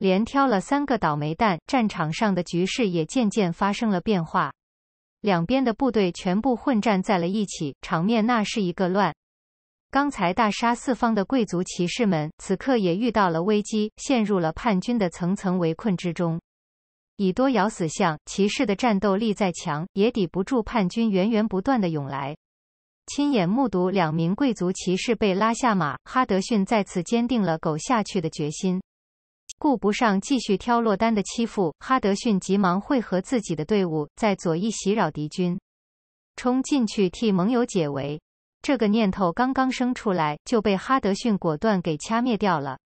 连挑了三个倒霉蛋，战场上的局势也渐渐发生了变化。两边的部队全部混战在了一起，场面那是一个乱。刚才大杀四方的贵族骑士们，此刻也遇到了危机，陷入了叛军的层层围困之中。以多咬死象，骑士的战斗力再强，也抵不住叛军源源不断的涌来。亲眼目睹两名贵族骑士被拉下马，哈德逊再次坚定了苟下去的决心。顾不上继续挑落单的欺负，哈德逊急忙汇合自己的队伍，在左翼袭扰敌军，冲进去替盟友解围。这个念头刚刚生出来，就被哈德逊果断给掐灭掉了。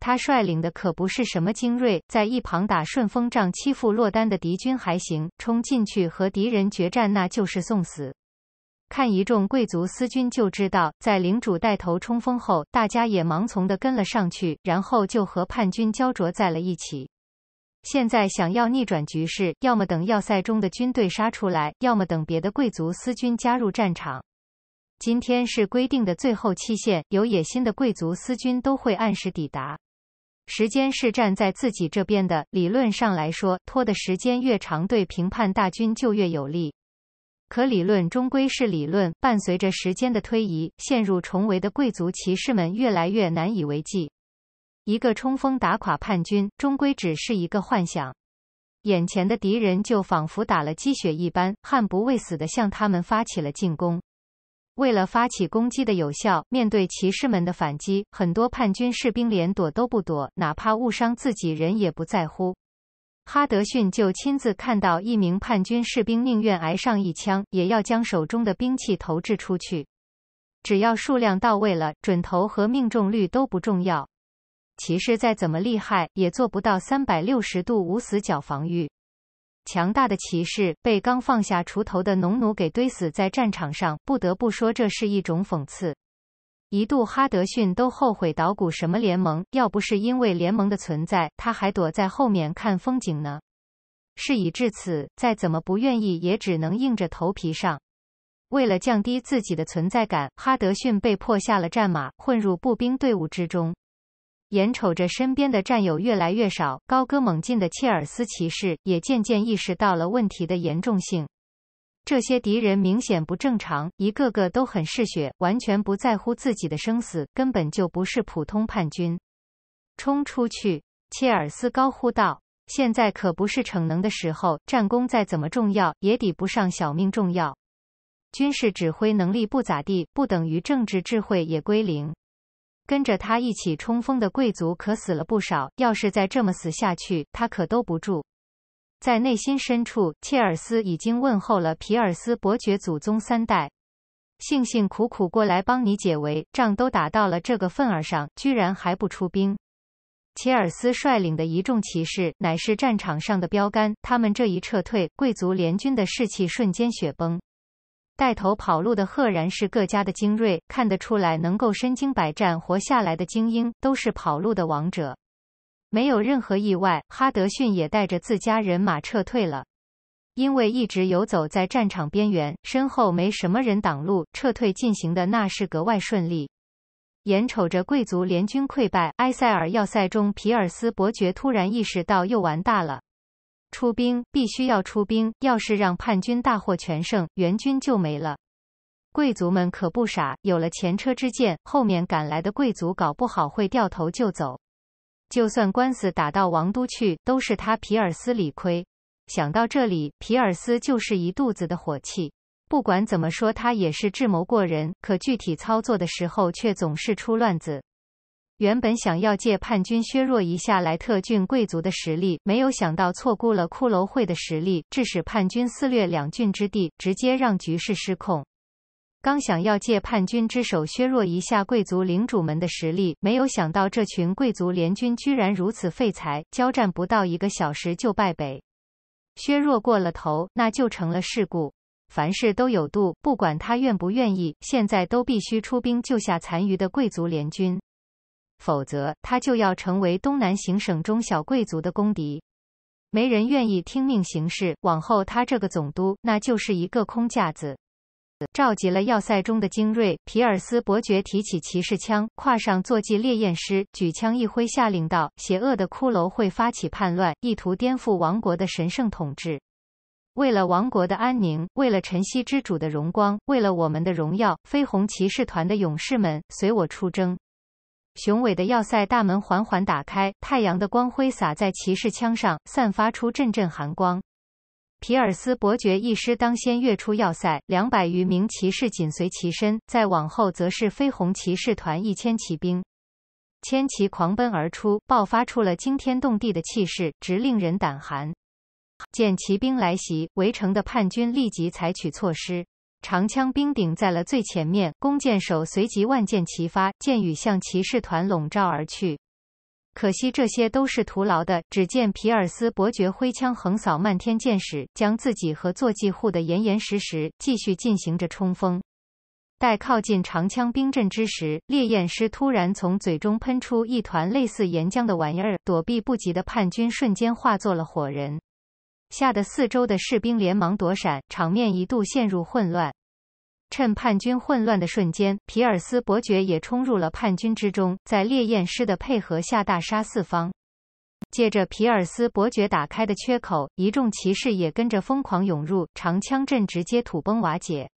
他率领的可不是什么精锐，在一旁打顺风仗欺负落单的敌军还行，冲进去和敌人决战那就是送死。看一众贵族私军就知道，在领主带头冲锋后，大家也盲从的跟了上去，然后就和叛军交灼在了一起。现在想要逆转局势，要么等要塞中的军队杀出来，要么等别的贵族私军加入战场。今天是规定的最后期限，有野心的贵族私军都会按时抵达。时间是站在自己这边的，理论上来说，拖的时间越长，对评判大军就越有利。可理论终归是理论，伴随着时间的推移，陷入重围的贵族骑士们越来越难以为继。一个冲锋打垮叛军，终归只是一个幻想。眼前的敌人就仿佛打了鸡血一般，悍不畏死地向他们发起了进攻。为了发起攻击的有效，面对骑士们的反击，很多叛军士兵连躲都不躲，哪怕误伤自己人也不在乎。哈德逊就亲自看到一名叛军士兵宁愿挨上一枪，也要将手中的兵器投掷出去。只要数量到位了，准头和命中率都不重要。骑士再怎么厉害，也做不到三百六十度无死角防御。强大的骑士被刚放下锄头的农奴给堆死在战场上，不得不说，这是一种讽刺。一度，哈德逊都后悔捣鼓什么联盟，要不是因为联盟的存在，他还躲在后面看风景呢。事已至此，再怎么不愿意，也只能硬着头皮上。为了降低自己的存在感，哈德逊被迫下了战马，混入步兵队伍之中。眼瞅着身边的战友越来越少，高歌猛进的切尔斯骑士也渐渐意识到了问题的严重性。这些敌人明显不正常，一个个都很嗜血，完全不在乎自己的生死，根本就不是普通叛军。冲出去！切尔斯高呼道：“现在可不是逞能的时候，战功再怎么重要，也抵不上小命重要。军事指挥能力不咋地，不等于政治智慧也归零。跟着他一起冲锋的贵族可死了不少，要是再这么死下去，他可兜不住。”在内心深处，切尔斯已经问候了皮尔斯伯爵祖宗三代，辛辛苦苦过来帮你解围，仗都打到了这个份儿上，居然还不出兵。切尔斯率领的一众骑士乃是战场上的标杆，他们这一撤退，贵族联军的士气瞬间雪崩。带头跑路的赫然是各家的精锐，看得出来，能够身经百战活下来的精英，都是跑路的王者。没有任何意外，哈德逊也带着自家人马撤退了。因为一直游走在战场边缘，身后没什么人挡路，撤退进行的那是格外顺利。眼瞅着贵族联军溃败，埃塞尔要塞中皮尔斯伯爵突然意识到又完蛋了。出兵必须要出兵，要是让叛军大获全胜，援军就没了。贵族们可不傻，有了前车之鉴，后面赶来的贵族搞不好会掉头就走。就算官司打到王都去，都是他皮尔斯理亏。想到这里，皮尔斯就是一肚子的火气。不管怎么说，他也是智谋过人，可具体操作的时候却总是出乱子。原本想要借叛军削弱一下莱特郡贵族的实力，没有想到错估了骷髅会的实力，致使叛军肆裂两郡之地，直接让局势失控。刚想要借叛军之手削弱一下贵族领主们的实力，没有想到这群贵族联军居然如此废材，交战不到一个小时就败北。削弱过了头，那就成了事故。凡事都有度，不管他愿不愿意，现在都必须出兵救下残余的贵族联军，否则他就要成为东南行省中小贵族的公敌。没人愿意听命行事，往后他这个总督那就是一个空架子。召集了要塞中的精锐，皮尔斯伯爵提起骑士枪，跨上坐骑烈焰狮，举枪一挥，下令道：“邪恶的骷髅会发起叛乱，意图颠覆王国的神圣统治。为了王国的安宁，为了晨曦之主的荣光，为了我们的荣耀，飞鸿骑士团的勇士们，随我出征！”雄伟的要塞大门缓缓打开，太阳的光辉洒在骑士枪上，散发出阵阵寒光。皮尔斯伯爵一师当先跃出要塞，两百余名骑士紧随其身，再往后则是绯红骑士团一千骑兵，千骑狂奔而出，爆发出了惊天动地的气势，直令人胆寒。见骑兵来袭，围城的叛军立即采取措施，长枪兵顶在了最前面，弓箭手随即万箭齐发，箭雨向骑士团笼罩而去。可惜这些都是徒劳的。只见皮尔斯伯爵挥枪横扫漫天箭矢，将自己和坐骑护得严严实实，继续进行着冲锋。待靠近长枪兵阵之时，烈焰师突然从嘴中喷出一团类似岩浆的玩意儿，躲避不及的叛军瞬间化作了火人，吓得四周的士兵连忙躲闪，场面一度陷入混乱。趁叛军混乱的瞬间，皮尔斯伯爵也冲入了叛军之中，在烈焰师的配合下大杀四方。借着皮尔斯伯爵打开的缺口，一众骑士也跟着疯狂涌入，长枪阵直接土崩瓦解。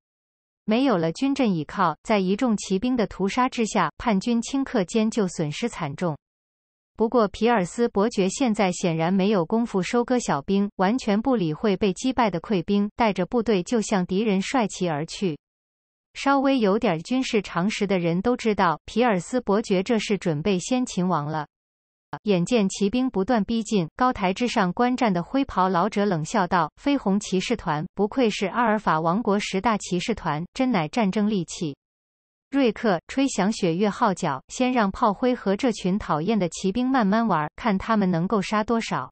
没有了军阵倚靠，在一众骑兵的屠杀之下，叛军顷刻间就损失惨重。不过，皮尔斯伯爵现在显然没有功夫收割小兵，完全不理会被击败的溃兵，带着部队就向敌人率旗而去。稍微有点军事常识的人都知道，皮尔斯伯爵这是准备先擒王了。眼见骑兵不断逼近，高台之上观战的灰袍老者冷笑道：“绯红骑士团，不愧是阿尔法王国十大骑士团，真乃战争利器。”瑞克吹响雪月号角，先让炮灰和这群讨厌的骑兵慢慢玩，看他们能够杀多少。